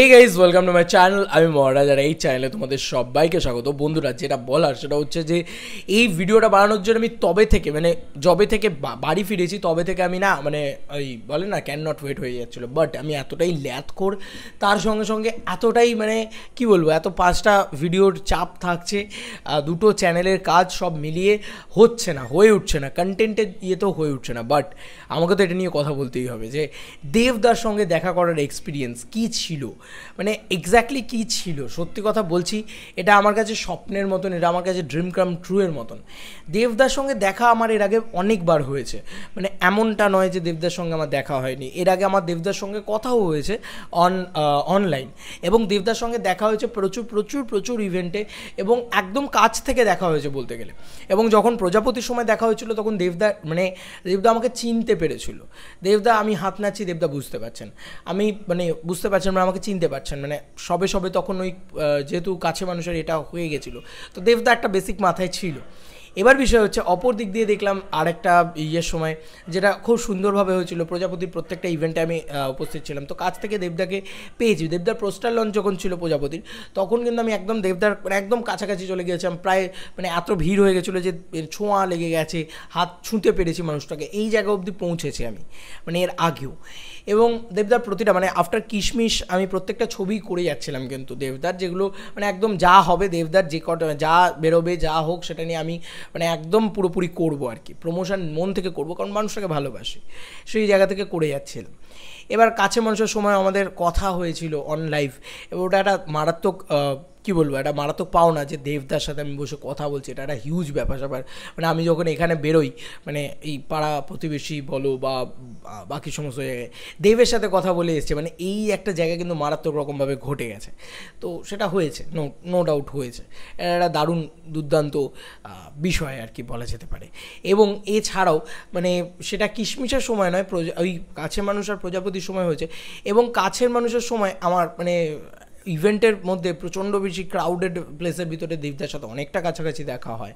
hey guys welcome to my channel আমি মহারাজ আর এই চ্যানেলে তোমাদের সবাইকে স্বাগত বন্ধুরা যেটা বলার সেটা হচ্ছে যে এই ভিডিওটা বানানোর জন্য আমি তবে থেকে মানে জবে থেকে বাড়ি ফিরেছি তবে থেকে আমি না মানে ওই বলে না ক্যান নট ওয়েট হয়ে যাচ্ছিলো বাট আমি এতটাই ল্যাথখোর তার সঙ্গে সঙ্গে এতটাই মানে কি বলবো এত পাঁচটা ভিডিওর চাপ থাকছে দুটো চ্যানেলের কাজ সব মিলিয়ে হচ্ছে না হয়ে উঠছে না কন্টেন্টের ইয়ে তো হয়ে উঠছে না বাট আমাকে তো এটা নিয়ে কথা বলতেই হবে যে দেবদার সঙ্গে দেখা করার এক্সপিরিয়েন্স কী ছিল মানে এক্স্যাক্টলি কী ছিল সত্যি কথা বলছি এটা আমার কাছে স্বপ্নের মতন এটা আমার কাছে ড্রিম কাম ট্রুয়ের মতন দেবদার সঙ্গে দেখা আমার এর আগে অনেকবার হয়েছে মানে এমনটা নয় যে দেবদার সঙ্গে আমার দেখা হয়নি এর আগে আমার দেবদার সঙ্গে কথাও হয়েছে অন অনলাইন এবং দেবদার সঙ্গে দেখা হয়েছে প্রচুর প্রচুর প্রচুর ইভেন্টে এবং একদম কাছ থেকে দেখা হয়েছে বলতে গেলে এবং যখন প্রজাপতির সময় দেখা হয়েছিল তখন দেবদা মানে দেবদা আমাকে চিনতে পেরেছিল দেবদা আমি হাত নাচি দেবদা বুঝতে পারছেন আমি মানে বুঝতে পারছেন মানে আমাকে চিনতে পারছেন মানে সবে সবে তখন ওই যেহেতু কাছে মানুষের এটা হয়ে গেছিলো তো দেবদা একটা বেসিক মাথায় ছিল এবার বিষয় হচ্ছে অপর দিক দিয়ে দেখলাম আরেকটা ইয়ের সময় যেটা খুব সুন্দরভাবে হয়েছিল প্রজাপতির প্রত্যেকটা ইভেন্টে আমি উপস্থিত ছিলাম তো কাছ থেকে দেবদাকে পেয়েছি দেবদার পোস্টার লঞ্চ যখন ছিল প্রজাপতির তখন কিন্তু আমি একদম দেবদার মানে একদম কাছাকাছি চলে গিয়েছিলাম প্রায় মানে এত ভিড় হয়ে গেছিলো যে ছোঁয়া লেগে গেছে হাত ছুঁতে পেরেছি মানুষটাকে এই জায়গা অবধি পৌঁছেছি আমি মানে এর আগেও এবং দেবদার প্রতিটা মানে আফটার কিশমিশ আমি প্রত্যেকটা ছবি করে যাচ্ছিলাম কিন্তু দেবদার যেগুলো মানে একদম যা হবে দেবদার যে কটা যা বেরোবে যা হোক সেটা নিয়ে আমি মানে একদম পুরোপুরি করব আর কি প্রমোশন মন থেকে করব কারণ মানুষটাকে ভালোবাসি সেই জায়গা থেকে করে যাচ্ছিলাম এবার কাছে মানুষের সময় আমাদের কথা হয়েছিল অন লাইফ এবং ওটা একটা মারাত্মক কি বলবো একটা মারাত্মক পাও না যে দেবদার সাথে আমি বসে কথা বলছি এটা একটা হিউজ ব্যাপার স্যাপার মানে আমি যখন এখানে বেরোই মানে এই পাড়া প্রতিবেশী বলো বা বাকি সমস্ত জায়গায় দেবের সাথে কথা বলে এসছে মানে এই একটা জায়গা কিন্তু মারাত্মক রকমভাবে ঘটে গেছে তো সেটা হয়েছে নো নো ডাউট হয়েছে এটা একটা দারুণ দুর্দান্ত বিষয় আর কি বলা যেতে পারে এবং এছাড়াও মানে সেটা কিশমিশের সময় নয় প্রজা ওই কাছের মানুষ আর প্রজাপতির সময় হয়েছে এবং কাছের মানুষের সময় আমার মানে ইভেন্টের মধ্যে প্রচণ্ড বেশি ক্রাউডেড প্লেসের ভিতরে দেবদার সাথে অনেকটা কাছাকাছি দেখা হয়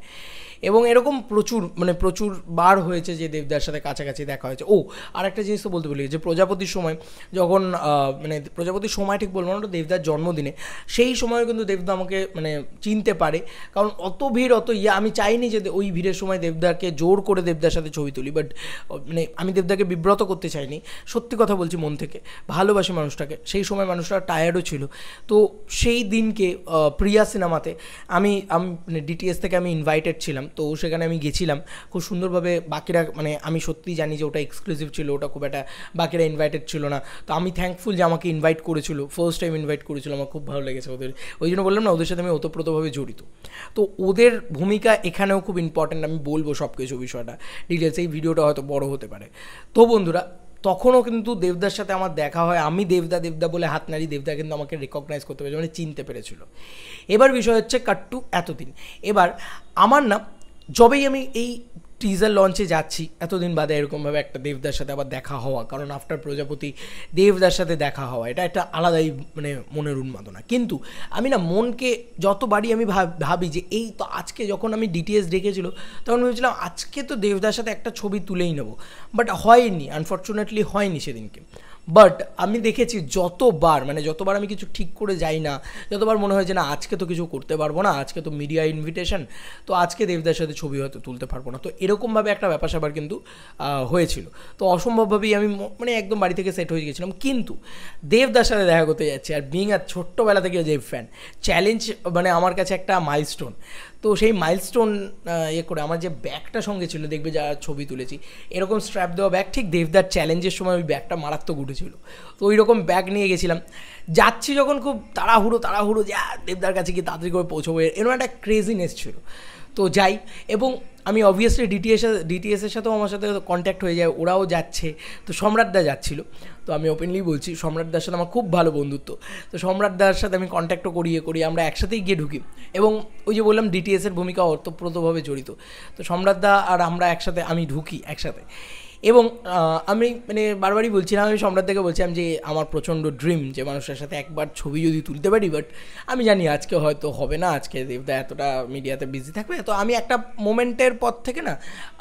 এবং এরকম প্রচুর মানে প্রচুর বার হয়েছে যে দেবদার সাথে কাছাকাছি দেখা হয়েছে ও আর একটা জিনিস তো বলতে বলি যে প্রজাপতির সময় যখন মানে প্রজাপতির সময় ঠিক বলবো না দেবদার জন্মদিনে সেই সময় কিন্তু দেবদা আমাকে মানে চিনতে পারে কারণ অত ভিড় অত ইয়ে আমি চাইনি যে ওই ভিড়ের সময় দেবদাকে জোর করে দেবদার সাথে ছবি তুলি বাট মানে আমি দেবদাকে বিব্রত করতে চাইনি সত্যি কথা বলছি মন থেকে ভালোবাসি মানুষটাকে সেই সময় মানুষটা টায়ার্ডও ছিল তো সেই দিনকে প্রিয়া সিনেমাতে আমি আমি ডিটিএস মানে থেকে আমি ইনভাইটেড ছিলাম তো সেখানে আমি গেছিলাম খুব সুন্দরভাবে বাকিরা মানে আমি সত্যিই জানি যে ওটা এক্সক্লুসিভ ছিল ওটা খুব একটা বাকিরা ইনভাইটেড ছিল না তো আমি থ্যাঙ্কফুল যে আমাকে ইনভাইট করেছিল ফার্স্ট টাইম ইনভাইট করেছিল আমার খুব ভালো লেগেছে ওদের ওই জন্য বললাম না ওদের সাথে আমি ওতপ্রোতভাবে জড়িত তো ওদের ভূমিকা এখানেও খুব ইম্পর্ট্যান্ট আমি বলবো সব কিছু বিষয়টা ডিটেলস এই ভিডিওটা হয়তো বড় হতে পারে তো বন্ধুরা তখনও কিন্তু দেবদার সাথে আমার দেখা হয় আমি দেবদা দেবদা বলে হাত নাড়ি দেবদা কিন্তু আমাকে রেকগনাইজ করতে পেরেছিল মানে চিনতে পেরেছিল এবার বিষয় হচ্ছে কাট্টু এতদিন এবার আমার না যবেই আমি এই টিজার লঞ্চে যাচ্ছি এতদিন বাদে এরকমভাবে একটা দেবদার সাথে আবার দেখা হওয়া কারণ আফটার প্রজাপতি দেবদার সাথে দেখা হওয়া এটা একটা আলাদাই মানে মনের উন্মাদনা কিন্তু আমি না মনকে যতবারই আমি ভাবি যে এই তো আজকে যখন আমি ডিটিএস ডেকেছিল তখন ভেবেছিলাম আজকে তো দেবদার সাথে একটা ছবি তুলেই নেবো বাট হয়নি আনফর্চুনেটলি হয়নি সেদিনকে বাট আমি দেখেছি যতবার মানে যতবার আমি কিছু ঠিক করে যাই না যতবার মনে হয় যে না আজকে তো কিছু করতে পারবো না আজকে তো মিডিয়া ইনভিটেশন তো আজকে দেবদার সাথে ছবি হয়তো তুলতে পারবো না তো এরকমভাবে একটা ব্যাপার স্যাপার কিন্তু হয়েছিল তো অসম্ভবভাবেই আমি মানে একদম বাড়ি থেকে সেট হয়ে গেছিলাম কিন্তু দেবদার সাথে দেখা করতে যাচ্ছি আর বিং আর ছোট্টবেলা থেকে যে ফ্যান চ্যালেঞ্জ মানে আমার কাছে একটা মাইলস্টোন তো সেই মাইলস্টোন ইয়ে করে আমার যে ব্যাগটা সঙ্গে ছিল দেখবে যা ছবি তুলেছি এরকম স্ট্র্যাপ দেওয়া ব্যাগ ঠিক দেবদার চ্যালেঞ্জের সময় ওই ব্যাগটা মারাত্মক উঠেছিল তো ওই রকম ব্যাগ নিয়ে গেছিলাম যাচ্ছি যখন খুব তাড়াহুড়ো তাড়াহুড়ো যা দেবদার কাছে গিয়ে তাড়াতাড়ি করে পৌঁছবো এরকম একটা ক্রেজিনেস ছিল তো যাই এবং আমি অবভিয়াসলি ডিটিএস ডিটিএসের সাথেও আমার সাথে কন্ট্যাক্ট হয়ে যায় ওরাও যাচ্ছে তো সম্রাটদা যাচ্ছিল তো আমি ওপেনলি বলছি সম্রাটদার সাথে আমার খুব ভালো বন্ধুত্ব তো সম্রাটদার সাথে আমি কন্ট্যাক্টও করি করি আমরা একসাথেই গিয়ে ঢুকি এবং ওই যে বললাম ডিটিএসের ভূমিকা অর্থপ্রতভাবে জড়িত তো সম্রাটদা আর আমরা একসাথে আমি ঢুকি একসাথে এবং আমি মানে বারবারই বলছিলাম আমি সম্রাট থেকে বলছিলাম যে আমার প্রচণ্ড ড্রিম যে মানুষের সাথে একবার ছবি যদি তুলতে পারি বাট আমি জানি আজকে হয়তো হবে না আজকে দেবদা এতটা মিডিয়াতে বিজি থাকবে তো আমি একটা মোমেন্টের পর থেকে না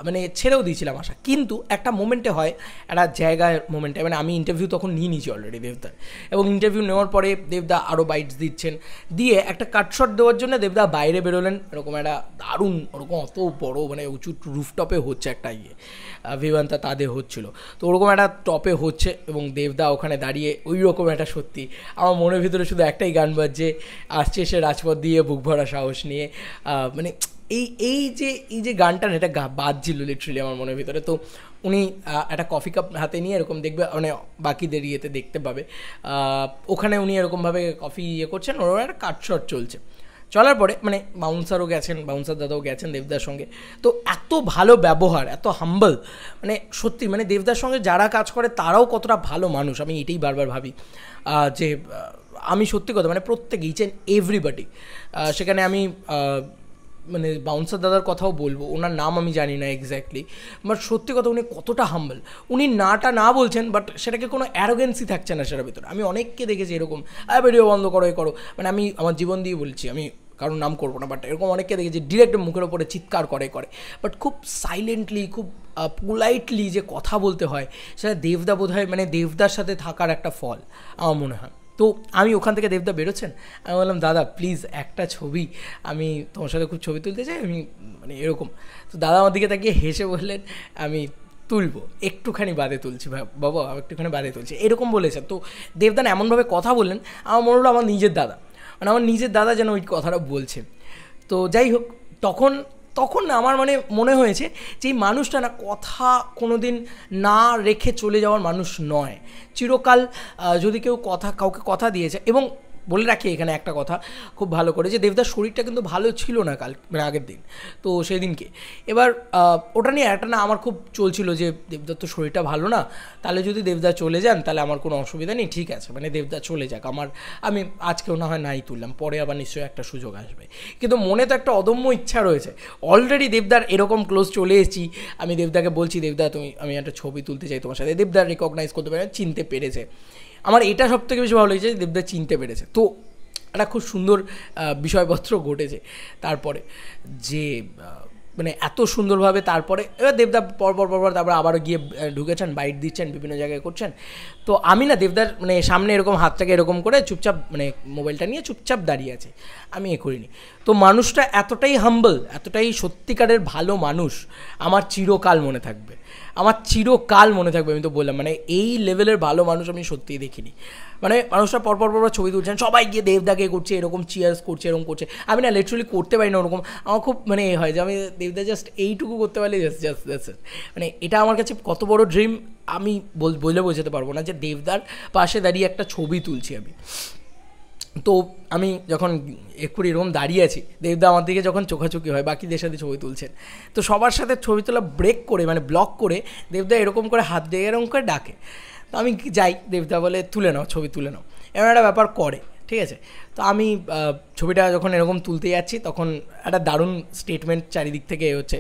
মানে ছেড়েও দিয়েছিলাম আশা কিন্তু একটা মোমেন্টে হয় একটা জায়গায় মোমেন্টে মানে আমি ইন্টারভিউ তখন নিয়ে নিয়েছি অলরেডি দেবদার এবং ইন্টারভিউ নেওয়ার পরে দেবদা আরও বাইটস দিচ্ছেন দিয়ে একটা কাটশট দেওয়ার জন্য দেবদা বাইরে বেরোলেন এরকম একটা দারুণ ওরকম অত বড় মানে উঁচু রুফটপে হচ্ছে একটা ইয়ে ভিভান্তা কাঁধে হচ্ছিল তো ওরকম একটা টপে হচ্ছে এবং দেবদা ওখানে দাঁড়িয়ে ওই রকম একটা সত্যি আমার মনের ভিতরে শুধু একটাই গান বাজছে আসছে সে রাজপথ দিয়ে বুক ভরা সাহস নিয়ে মানে এই এই যে এই যে গানটা এটা বাজছিল লিটারেলি আমার মনের ভিতরে তো উনি একটা কফি কাপ হাতে নিয়ে এরকম দেখবে মানে বাকিদের ইয়েতে দেখতে পাবে ওখানে উনি এরকমভাবে কফি ইয়ে করছেন ওর একটা কাটশট চলছে চলার পরে মানে বাউন্সারও গেছেন বাউন্সার দাদাও গেছেন দেবদার সঙ্গে তো এত ভালো ব্যবহার এত হাম্বল মানে সত্যি মানে দেবদার সঙ্গে যারা কাজ করে তারাও কতটা ভালো মানুষ আমি এটাই বারবার ভাবি যে আমি সত্যি কথা মানে প্রত্যেক ইচ অ্যান্ড এভরিবাডি সেখানে আমি মানে বাউন্সার দাদার কথাও বলবো ওনার নাম আমি জানি না এক্স্যাক্টলি বাট সত্যি কথা উনি কতটা হাম্বল উনি নাটা না বলছেন বাট সেটাকে কোনো অ্যারোগেন্সি থাকছে না সেটার ভিতরে আমি অনেককে দেখেছি এরকম আয় ভিডিও বন্ধ করো এ করো মানে আমি আমার জীবন দিয়ে বলছি আমি কারোর নাম করবো না বাট এরকম অনেককে দেখেছি ডিরেক্ট মুখের ওপরে চিৎকার করে করে বাট খুব সাইলেন্টলি খুব পোলাইটলি যে কথা বলতে হয় সেটা দেবদা বোধ হয় মানে দেবদার সাথে থাকার একটা ফল আমার মনে হয় তো আমি ওখান থেকে দেবদা বেরোচ্ছেন আমি বললাম দাদা প্লিজ একটা ছবি আমি তোমার সাথে খুব ছবি তুলতে চাই আমি মানে এরকম তো দাদা আমার দিকে তাকিয়ে হেসে বললেন আমি তুলবো একটুখানি বাদে তুলছি বাবা একটুখানি বাদে তুলছি এরকম বলেছেন তো দেবদান এমনভাবে কথা বললেন আমার মনে হলো আমার নিজের দাদা মানে আমার নিজের দাদা যেন ওই কথাটা বলছে তো যাই হোক তখন তখন না আমার মানে মনে হয়েছে যে এই মানুষটা না কথা কোনো দিন না রেখে চলে যাওয়ার মানুষ নয় চিরকাল যদি কেউ কথা কাউকে কথা দিয়েছে এবং বলে রাখি এখানে একটা কথা খুব ভালো করে যে দেবদার শরীরটা কিন্তু ভালো ছিল না কাল মানে আগের দিন তো সেদিনকে এবার ওটা নিয়ে একটা না আমার খুব চলছিল যে দেবদার তো শরীরটা ভালো না তাহলে যদি দেবদা চলে যান তাহলে আমার কোনো অসুবিধা নেই ঠিক আছে মানে দেবদা চলে যাক আমার আমি আজকেও না হয় নাই তুললাম পরে আবার নিশ্চয়ই একটা সুযোগ আসবে কিন্তু মনে তো একটা অদম্য ইচ্ছা রয়েছে অলরেডি দেবদার এরকম ক্লোজ চলে এসেছি আমি দেবদাকে বলছি দেবদা তুমি আমি একটা ছবি তুলতে চাই তোমার সাথে দেবদার রেকগনাইজ করতে পারে চিনতে পেরেছে আমার এটা সব থেকে বেশি ভালো লেগেছে যে দেবদা চিনতে পেরেছে তো একটা খুব সুন্দর বিষয়পত্র ঘটেছে তারপরে যে মানে এত সুন্দরভাবে তারপরে এবার দেবদা পরপর পরপর তারপর আবারও গিয়ে ঢুকেছেন বাইট দিচ্ছেন বিভিন্ন জায়গায় করছেন তো আমি না দেবদার মানে সামনে এরকম হাতটাকে এরকম করে চুপচাপ মানে মোবাইলটা নিয়ে চুপচাপ দাঁড়িয়ে আছে আমি এ করিনি তো মানুষটা এতটাই হাম্বল এতটাই সত্যিকারের ভালো মানুষ আমার চিরকাল মনে থাকবে আমার চিরকাল মনে থাকবে আমি তো বললাম মানে এই লেভেলের ভালো মানুষ আমি সত্যিই দেখিনি মানে মানুষটা পরপর পরপর ছবি তুলছেন সবাই গিয়ে দেবদাকে করছে এরকম চিয়ার্স করছে এরকম করছে আমি না লিটারালি করতে পারি না ওরকম আমার খুব মানে এ হয় যে আমি দেবদা জাস্ট এইটুকু করতে পারলে জাস্ট জাস্ট জাস্ট মানে এটা আমার কাছে কত বড় ড্রিম আমি বলে বোঝাতে পারবো না যে দেবদার পাশে দাঁড়িয়ে একটা ছবি তুলছি আমি তো আমি যখন এক্ষুনি এরকম দাঁড়িয়ে আছি দেবদা আমার দিকে যখন চোখাচোখি হয় বাকিদের সাথে ছবি তুলছেন তো সবার সাথে ছবি তোলা ব্রেক করে মানে ব্লক করে দেবদা এরকম করে হাত দিয়ে এরকম করে ডাকে তো আমি যাই দেবদা বলে তুলে নাও ছবি তুলে নাও এমন একটা ব্যাপার করে ঠিক আছে তো আমি ছবিটা যখন এরকম তুলতে যাচ্ছি তখন একটা দারুণ স্টেটমেন্ট চারিদিক থেকে হচ্ছে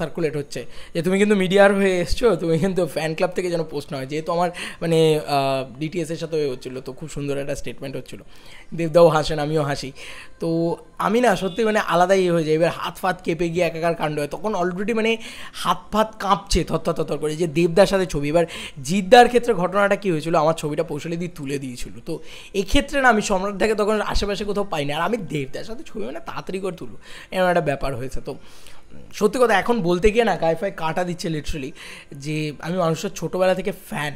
সার্কুলেট হচ্ছে যে তুমি কিন্তু মিডিয়ার হয়ে এসছো তুমি কিন্তু ফ্যান ক্লাব থেকে যেন পোস্ট নয় যেহেতু আমার মানে ডিটিএসের সাথে হচ্ছিলো তো খুব সুন্দর একটা স্টেটমেন্ট হচ্ছিলো দেবদাও হাসেন আমিও হাসি তো আমি না সত্যি মানে আলাদাই হয়ে যায় এবার হাত ফাত কেঁপে গিয়ে একাকার কাণ্ড হয় তখন অলরেডি মানে হাত ফাত কাঁপছে থরথর থরথর করে যে দেবদার সাথে ছবি এবার জিদ্দার ক্ষেত্রে ঘটনাটা কী হয়েছিল আমার ছবিটা পৌঁছলে দিয়ে তুলে দিয়েছিল তো এক্ষেত্রে না আমি সম্রাট থেকে তখন আশেপাশে কোথাও পাই না আর আমি দেবদার সাথে ছবি মানে তাড়াতাড়ি করে তুলো এমন একটা ব্যাপার হয়েছে তো সত্যি কথা এখন বলতে গিয়ে না গাইফাই কাটা দিচ্ছে লিটারেলি যে আমি মানুষের ছোটোবেলা থেকে ফ্যান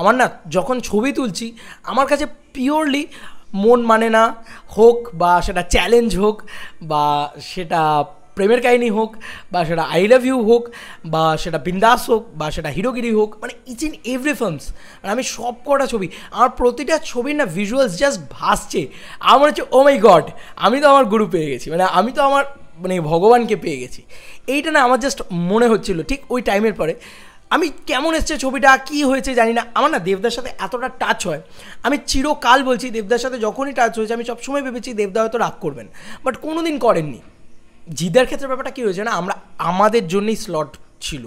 আমার না যখন ছবি তুলছি আমার কাছে পিওরলি মন মানে না হোক বা সেটা চ্যালেঞ্জ হোক বা সেটা প্রেমের কাহিনী হোক বা সেটা আই লাভ ইউ হোক বা সেটা বিন্দাস হোক বা সেটা হিরোগিরি হোক মানে ইচ ইন এভরি ফিল্মস মানে আমি সব কটা ছবি আমার প্রতিটা ছবির না ভিজুয়ালস জাস্ট ভাসছে আমার হচ্ছে ও মাই গড আমি তো আমার গুরু পেয়ে গেছি মানে আমি তো আমার মানে ভগবানকে পেয়ে গেছি এইটা না আমার জাস্ট মনে হচ্ছিল ঠিক ওই টাইমের পরে আমি কেমন এসছে ছবিটা কি হয়েছে জানি না আমার না দেবদার সাথে এতটা টাচ হয় আমি চিরকাল বলছি দেবদার সাথে যখনই টাচ হয়েছে আমি সবসময় ভেবেছি দেবদা হয়তো রাগ করবেন বাট কোনো দিন করেননি জিদার ক্ষেত্রে ব্যাপারটা কী হয়েছে না আমরা আমাদের জন্যই স্লট ছিল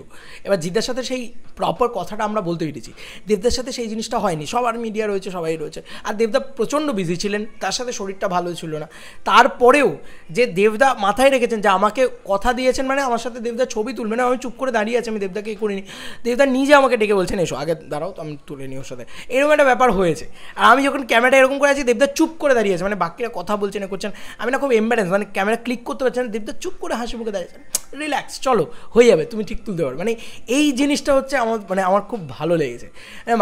এবার জিদ্দার সাথে সেই প্রপার কথাটা আমরা বলতে পেরেছি দেবদার সাথে সেই জিনিসটা হয়নি সবার মিডিয়া রয়েছে সবাই রয়েছে আর দেবদা প্রচণ্ড বিজি ছিলেন তার সাথে শরীরটা ভালো ছিল না তারপরেও যে দেবদা মাথায় রেখেছেন যে আমাকে কথা দিয়েছেন মানে আমার সাথে দেবদা ছবি তুলবে না আমি চুপ করে দাঁড়িয়ে আছি আমি দেবদাকে এই করিনি দেবদা নিজে আমাকে ডেকে বলছেন এসো আগে দাঁড়াও তো আমি তুলে নিই ওর সাথে এরকম একটা ব্যাপার হয়েছে আর আমি যখন ক্যামেরাটা এরকম করে আছি দেবদা চুপ করে দাঁড়িয়ে আছে মানে বাকিরা কথা বলছেন করছেন আমি না খুব এম্বারেন্স মানে ক্যামেরা ক্লিক করতে পারছেন দেবদা চুপ করে হাসি মুখে দাঁড়িয়েছেন রিল্যাক্স চলো হয়ে যাবে তুমি ঠিক তুলতে পারো মানে এই জিনিসটা হচ্ছে আমার মানে আমার খুব ভালো লেগেছে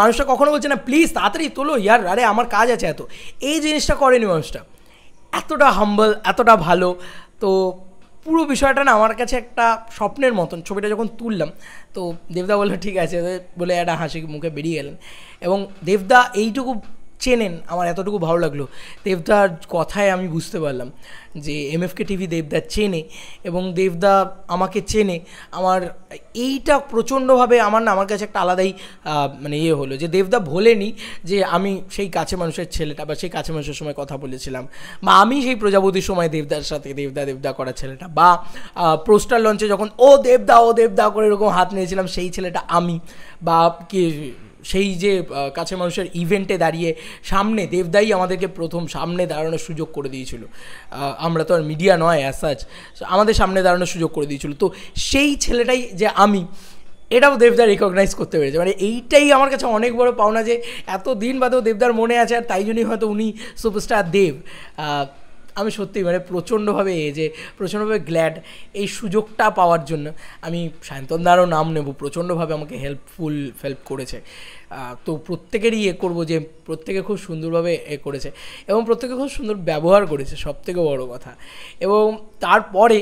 মানুষটা কখনো বলছে না প্লিজ তাড়াতাড়ি তোলো ইয়ার আরে আমার কাজ আছে এত এই জিনিসটা করেনি মানুষটা এতটা হাম্বল এতটা ভালো তো পুরো বিষয়টা না আমার কাছে একটা স্বপ্নের মতন ছবিটা যখন তুললাম তো দেবদা বললো ঠিক আছে বলে একটা হাসি মুখে বেরিয়ে গেলেন এবং দেবদা এইটুকু চেনেন আমার এতটুকু ভালো লাগলো দেবদার কথায় আমি বুঝতে পারলাম যে এম এফকে টিভি দেবদা চেনে এবং দেবদা আমাকে চেনে আমার এইটা প্রচণ্ডভাবে আমার না আমার কাছে একটা আলাদাই মানে ইয়ে হলো যে দেবদা ভোলেনি যে আমি সেই কাছে মানুষের ছেলেটা বা সেই কাছে মানুষের সময় কথা বলেছিলাম বা আমি সেই প্রজাপতির সময় দেবদার সাথে দেবদা দেবদা করা ছেলেটা বা পোস্টার লঞ্চে যখন ও দেবদা ও দেবদা করে এরকম হাত নিয়েছিলাম সেই ছেলেটা আমি বা কি সেই যে কাছে মানুষের ইভেন্টে দাঁড়িয়ে সামনে দেবদাই আমাদেরকে প্রথম সামনে দাঁড়ানোর সুযোগ করে দিয়েছিল আমরা তো আর মিডিয়া নয় অ্যাজ সাচ আমাদের সামনে দাঁড়ানোর সুযোগ করে দিয়েছিল তো সেই ছেলেটাই যে আমি এটাও দেবদার রিকগনাইজ করতে পেরেছে মানে এইটাই আমার কাছে অনেক বড় পাওনা যে এত দিন বাদেও দেবদার মনে আছে আর তাই জন্যই হয়তো উনি সুপারস্টার দেব আমি সত্যি মানে প্রচণ্ডভাবে এ যে প্রচণ্ডভাবে গ্ল্যাড এই সুযোগটা পাওয়ার জন্য আমি সায়ন্তনদারও নাম নেব প্রচণ্ডভাবে আমাকে হেল্পফুল হেল্প করেছে তো প্রত্যেকেরই এ করব যে প্রত্যেকে খুব সুন্দরভাবে এ করেছে এবং প্রত্যেকে খুব সুন্দর ব্যবহার করেছে সব থেকে বড় কথা এবং তারপরে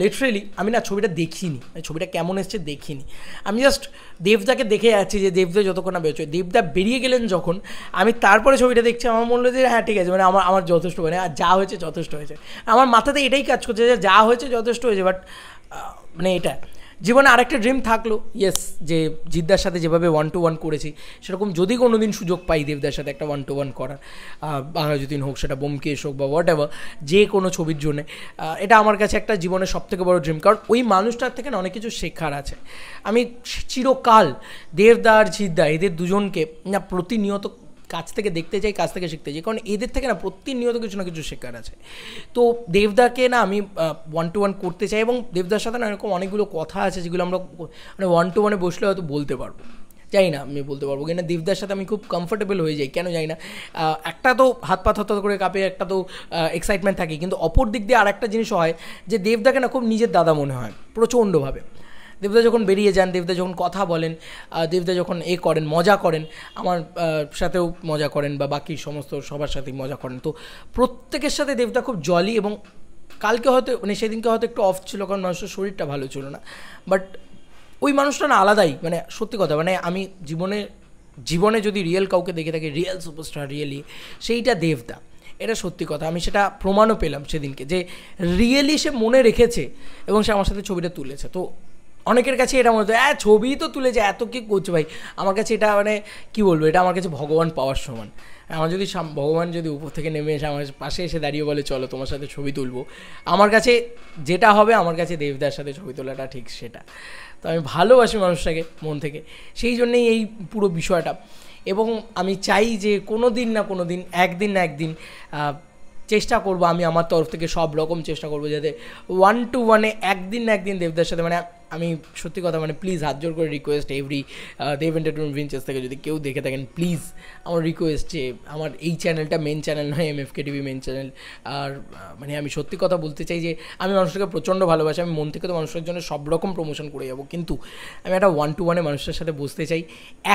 লিটারেলি আমি না ছবিটা দেখিনি মানে ছবিটা কেমন এসছে দেখিনি আমি জাস্ট দেবদাকে দেখে যাচ্ছি যে দেবদা যতক্ষণ না বেরোচ্ছে দেবদা বেরিয়ে গেলেন যখন আমি তারপরে ছবিটা দেখছি আমার মনে হলো যে হ্যাঁ ঠিক আছে মানে আমার আমার যথেষ্ট মানে আর যা হয়েছে যথেষ্ট হয়েছে আমার মাথাতে এটাই কাজ করছে যে যা হয়েছে যথেষ্ট হয়েছে বাট মানে এটা জীবনে আরেকটা ড্রিম থাকলো ইয়েস যে জিদ্দার সাথে যেভাবে ওয়ান টু ওয়ান করেছি সেরকম যদি কোনো দিন সুযোগ পাই দেবদার সাথে একটা ওয়ান টু ওয়ান করার যদি হোক সেটা বোমকেশ হোক বা হোয়াট এভার যে কোনো ছবির জন্যে এটা আমার কাছে একটা জীবনের সবথেকে বড় ড্রিম কারণ ওই মানুষটার থেকে না অনেক কিছু শেখার আছে আমি চিরকাল দেবদার জিদ্দা এদের দুজনকে না প্রতিনিয়ত কাছ থেকে দেখতে চাই কাছ থেকে শিখতে চাই কারণ এদের থেকে না প্রতিনিয়ত কিছু না কিছু শেখার আছে তো দেবদাকে না আমি ওয়ান টু ওয়ান করতে চাই এবং দেবদার সাথে না এরকম অনেকগুলো কথা আছে যেগুলো আমরা মানে ওয়ান টু ওয়ানে বসলে হয়তো বলতে পারবো জানি না আমি বলতে পারবো কিনা দেবদার সাথে আমি খুব কমফোর্টেবল হয়ে যাই কেন জানি না একটা তো হাত পা থত করে কাঁপে একটা তো এক্সাইটমেন্ট থাকে কিন্তু অপর দিক দিয়ে আর একটা জিনিস হয় যে দেবদাকে না খুব নিজের দাদা মনে হয় প্রচণ্ডভাবে দেবদা যখন বেরিয়ে যান দেবদা যখন কথা বলেন দেবদা যখন এ করেন মজা করেন আমার সাথেও মজা করেন বা বাকি সমস্ত সবার সাথেই মজা করেন তো প্রত্যেকের সাথে দেবদা খুব জলি এবং কালকে হয়তো মানে সেদিনকে হয়তো একটু অফ ছিল কারণ মানুষের শরীরটা ভালো ছিল না বাট ওই মানুষটা না আলাদাই মানে সত্যি কথা মানে আমি জীবনে জীবনে যদি রিয়েল কাউকে দেখে থাকি রিয়েল সুপারস্টার রিয়েলি সেইটা দেবদা এটা সত্যি কথা আমি সেটা প্রমাণও পেলাম সেদিনকে যে রিয়েলি সে মনে রেখেছে এবং সে আমার সাথে ছবিটা তুলেছে তো অনেকের কাছে এটা মনে হতো হ্যাঁ ছবি তো তুলেছে এত কী করছে ভাই আমার কাছে এটা মানে কী বলবো এটা আমার কাছে ভগবান পাওয়ার সমান আমার যদি ভগবান যদি উপর থেকে নেমে এসে আমার পাশে এসে দাঁড়িয়ে বলে চলো তোমার সাথে ছবি তুলবো আমার কাছে যেটা হবে আমার কাছে দেবদার সাথে ছবি তোলাটা ঠিক সেটা তো আমি ভালোবাসি মানুষটাকে মন থেকে সেই জন্যেই এই পুরো বিষয়টা এবং আমি চাই যে কোনো দিন না কোনো দিন একদিন না একদিন চেষ্টা করব আমি আমার তরফ থেকে সব রকম চেষ্টা করব যাতে ওয়ান টু ওয়ানে একদিন না একদিন দেবদার সাথে মানে আমি সত্যি কথা মানে প্লিজ হাত জোর করে রিকোয়েস্ট এভরি দেব এন্টারটেনমেন্ট ভিঞ্চেস থেকে যদি কেউ দেখে থাকেন প্লিজ আমার রিকোয়েস্ট যে আমার এই চ্যানেলটা মেন চ্যানেল নয় M F K TV main channel আর মানে আমি সত্যি কথা বলতে চাই যে আমি মানুষটাকে প্রচণ্ড ভালোবাসি আমি মন থেকে তো মানুষের জন্য সব রকম প্রমোশন করে যাবো কিন্তু আমি একটা ওয়ান টু ওয়ানে মানুষের সাথে বসতে চাই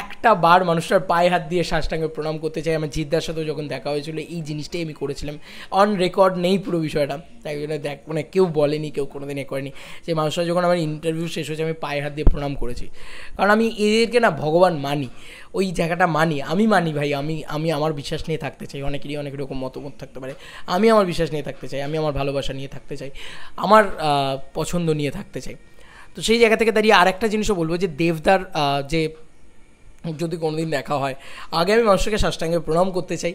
একটা বার মানুষটার পায়ে হাত দিয়ে শ্বাসটাঙ্গে প্রণাম করতে চাই আমার জিদ্দার সাথেও যখন দেখা হয়েছিল এই জিনিসটাই আমি করেছিলাম অন রেকর্ড নেই পুরো বিষয়টা তাই জন্য দেখ মানে কেউ বলেনি কেউ কোনোদিন এ করেনি যে মানুষটা যখন আমার ইন্টারভিউ পুজো শেষ হয়েছে আমি পায়ে হাত দিয়ে প্রণাম করেছি কারণ আমি এদেরকে না ভগবান মানি ওই জায়গাটা মানি আমি মানি ভাই আমি আমি আমার বিশ্বাস নিয়ে থাকতে চাই অনেকেরই অনেক রকম মতমত থাকতে পারে আমি আমার বিশ্বাস নিয়ে থাকতে চাই আমি আমার ভালোবাসা নিয়ে থাকতে চাই আমার পছন্দ নিয়ে থাকতে চাই তো সেই জায়গা থেকে দাঁড়িয়ে আর একটা জিনিসও বলবো যে দেবদার যে যদি কোনো দিন দেখা হয় আগে আমি মানুষকে সাষ্টাঙ্গে প্রণাম করতে চাই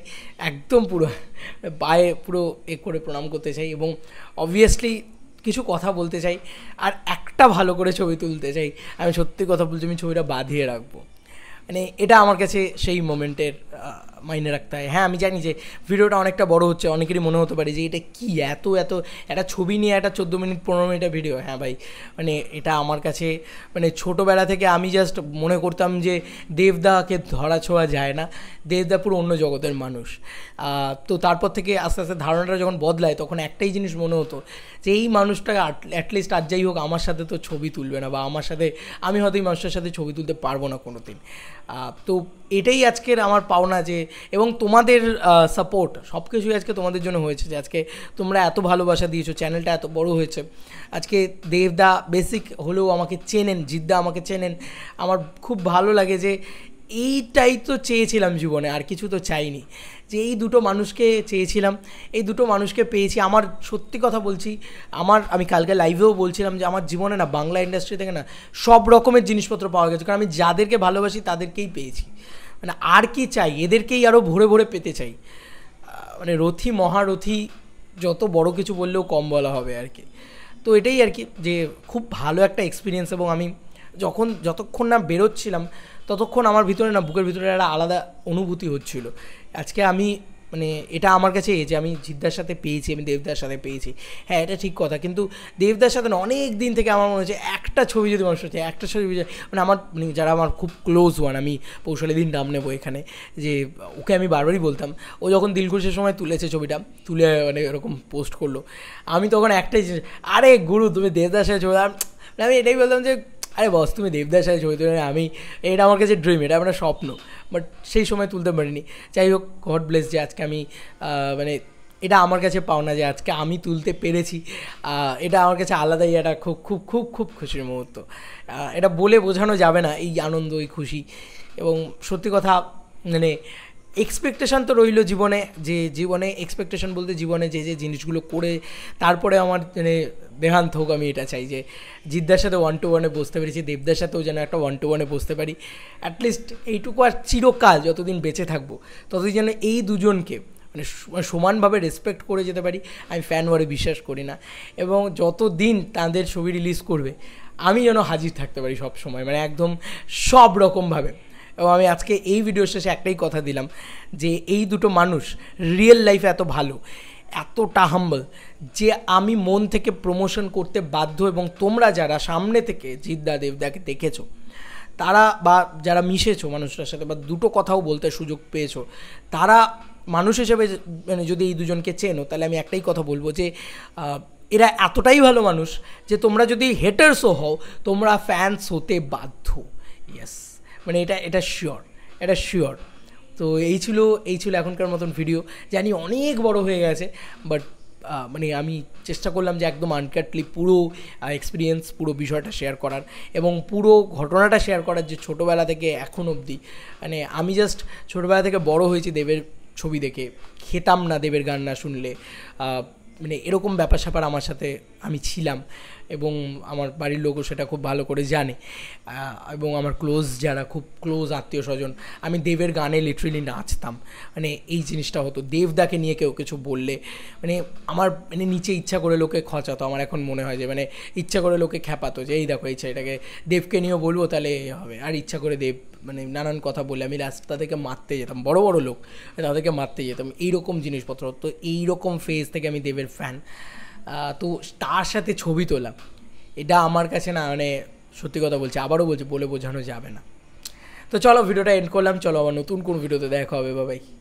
একদম পুরো পায়ে পুরো এ করে প্রণাম করতে চাই এবং অবভিয়াসলি কিছু কথা বলতে চাই আর একটা ভালো করে ছবি তুলতে চাই আমি সত্যি কথা বলছি আমি ছবিটা বাঁধিয়ে রাখবো মানে এটা আমার কাছে সেই মোমেন্টের মাইনে রাখতে হয় হ্যাঁ আমি জানি যে ভিডিওটা অনেকটা বড় হচ্ছে অনেকেরই মনে হতে পারে যে এটা কি এত এত একটা ছবি নিয়ে একটা চোদ্দো মিনিট পনেরো মিনিটের ভিডিও হ্যাঁ ভাই মানে এটা আমার কাছে মানে ছোটোবেলা থেকে আমি জাস্ট মনে করতাম যে দেবদাকে ধরা ছোঁয়া যায় না দেবদা পুরো অন্য জগতের মানুষ তো তারপর থেকে আস্তে আস্তে ধারণাটা যখন বদলায় তখন একটাই জিনিস মনে হতো যে এই মানুষটা অ্যাটলিস্ট আর যাই হোক আমার সাথে তো ছবি তুলবে না বা আমার সাথে আমি হয়তো এই মানুষটার সাথে ছবি তুলতে পারবো না কোনো দিন তো এটাই আজকের আমার পাওনা যে এবং তোমাদের সাপোর্ট সব কিছুই আজকে তোমাদের জন্য হয়েছে যে আজকে তোমরা এত ভালোবাসা দিয়েছো চ্যানেলটা এত বড় হয়েছে আজকে দেবদা বেসিক হলেও আমাকে চেনেন জিদ্দা আমাকে চেনেন আমার খুব ভালো লাগে যে এইটাই তো চেয়েছিলাম জীবনে আর কিছু তো চাইনি যে এই দুটো মানুষকে চেয়েছিলাম এই দুটো মানুষকে পেয়েছি আমার সত্যি কথা বলছি আমার আমি কালকে লাইভেও বলছিলাম যে আমার জীবনে না বাংলা ইন্ডাস্ট্রি থেকে না সব রকমের জিনিসপত্র পাওয়া গেছে কারণ আমি যাদেরকে ভালোবাসি তাদেরকেই পেয়েছি মানে আর কি চাই এদেরকেই আরও ভরে ভরে পেতে চাই মানে রথি মহারথি যত বড় কিছু বললেও কম বলা হবে আর কি তো এটাই আর কি যে খুব ভালো একটা এক্সপিরিয়েন্স এবং আমি যখন যতক্ষণ না বেরোচ্ছিলাম ততক্ষণ আমার ভিতরে না বুকের ভিতরে একটা আলাদা অনুভূতি হচ্ছিলো আজকে আমি মানে এটা আমার কাছে যে আমি জিদ্দার সাথে পেয়েছি আমি দেবদার সাথে পেয়েছি হ্যাঁ এটা ঠিক কথা কিন্তু দেবদার সাথে অনেক দিন থেকে আমার মনে হচ্ছে একটা ছবি যদি মানুষ হচ্ছে একটা ছবি মানে আমার মানে যারা আমার খুব ক্লোজ ওয়ান আমি পৌশালী দিন নাম নেবো এখানে যে ওকে আমি বারবারই বলতাম ও যখন দিলখুশের সময় তুলেছে ছবিটা তুলে মানে এরকম পোস্ট করলো আমি তখন একটাই আরে গুরু তুমি দেবদার সাথে ছবি আমি মানে এটাই বলতাম যে আরে বস তুমি দেবদাস আর ছবি তুলে আমি এটা আমার কাছে ড্রিম এটা আমার স্বপ্ন বাট সেই সময় তুলতে পারিনি যাই হোক গড ব্লেস যে আজকে আমি মানে এটা আমার কাছে পাওনা যে আজকে আমি তুলতে পেরেছি এটা আমার কাছে আলাদাই একটা খুব খুব খুব খুব খুশির মুহূর্ত এটা বলে বোঝানো যাবে না এই আনন্দ এই খুশি এবং সত্যি কথা মানে এক্সপেকটেশান তো রইল জীবনে যে জীবনে এক্সপেকটেশান বলতে জীবনে যে যে জিনিসগুলো করে তারপরে আমার মানে দেহান্ত হোক আমি এটা চাই যে জিদ্দার সাথে ওয়ান টু ওয়ানে বসতে পেরেছি দেবদার সাথেও যেন একটা ওয়ান টু ওয়ানে বসতে পারি অ্যাটলিস্ট এইটুকু আর চিরকাল যতদিন বেঁচে থাকবো ততদিন যেন এই দুজনকে মানে, মানে সমানভাবে রেসপেক্ট করে যেতে পারি আমি ফ্যান ওয়ারে বিশ্বাস করি না এবং যত দিন তাদের ছবি রিলিজ করবে আমি যেন হাজির থাকতে পারি সব সময় মানে একদম সব রকমভাবে এবং আমি আজকে এই ভিডিও শেষে একটাই কথা দিলাম যে এই দুটো মানুষ রিয়েল লাইফে এত ভালো এতটা হাম্বল যে আমি মন থেকে প্রমোশন করতে বাধ্য এবং তোমরা যারা সামনে থেকে জিদ্দা দেবদাকে দেখেছো তারা বা যারা মিশেছো মানুষটার সাথে বা দুটো কথাও বলতে সুযোগ পেয়েছো তারা মানুষ হিসেবে মানে যদি এই দুজনকে চেনো তাহলে আমি একটাই কথা বলবো যে এরা এতটাই ভালো মানুষ যে তোমরা যদি হেটার্সও হও তোমরা ফ্যান্স হতে বাধ্য ইয়েস মানে এটা এটা শিওর এটা শিওর তো এই ছিল এই ছিল এখনকার মতন ভিডিও জানি অনেক বড় হয়ে গেছে বাট মানে আমি চেষ্টা করলাম যে একদম আনকাটলি পুরো এক্সপিরিয়েন্স পুরো বিষয়টা শেয়ার করার এবং পুরো ঘটনাটা শেয়ার করার যে ছোটোবেলা থেকে এখন অবধি মানে আমি জাস্ট ছোটোবেলা থেকে বড় হয়েছি দেবের ছবি দেখে খেতাম না দেবের গান না শুনলে মানে এরকম ব্যাপার স্যাপার আমার সাথে আমি ছিলাম এবং আমার বাড়ির লোকও সেটা খুব ভালো করে জানে এবং আমার ক্লোজ যারা খুব ক্লোজ আত্মীয় স্বজন আমি দেবের গানে লিটারেলি নাচতাম মানে এই জিনিসটা হতো দেবদাকে নিয়ে কেউ কিছু বললে মানে আমার মানে নিচে ইচ্ছা করে লোকে খচাতো আমার এখন মনে হয় যে মানে ইচ্ছা করে লোকে খ্যাপাতো যে এই দেখো এই এটাকে দেবকে নিয়েও বলবো তাহলে এই হবে আর ইচ্ছা করে দেব মানে নানান কথা বলে আমি রাস্তা থেকে মারতে যেতাম বড় বড় লোক তাদেরকে মারতে যেতাম এইরকম জিনিসপত্র তো এইরকম ফেজ থেকে আমি দেবের ফ্যান তো তার সাথে ছবি তোলা এটা আমার কাছে না মানে সত্যি কথা বলছি আবারও বলছি বলে বোঝানো যাবে না তো চলো ভিডিওটা এন্ড করলাম চলো আবার নতুন কোনো ভিডিওতে দেখা হবে বাবাই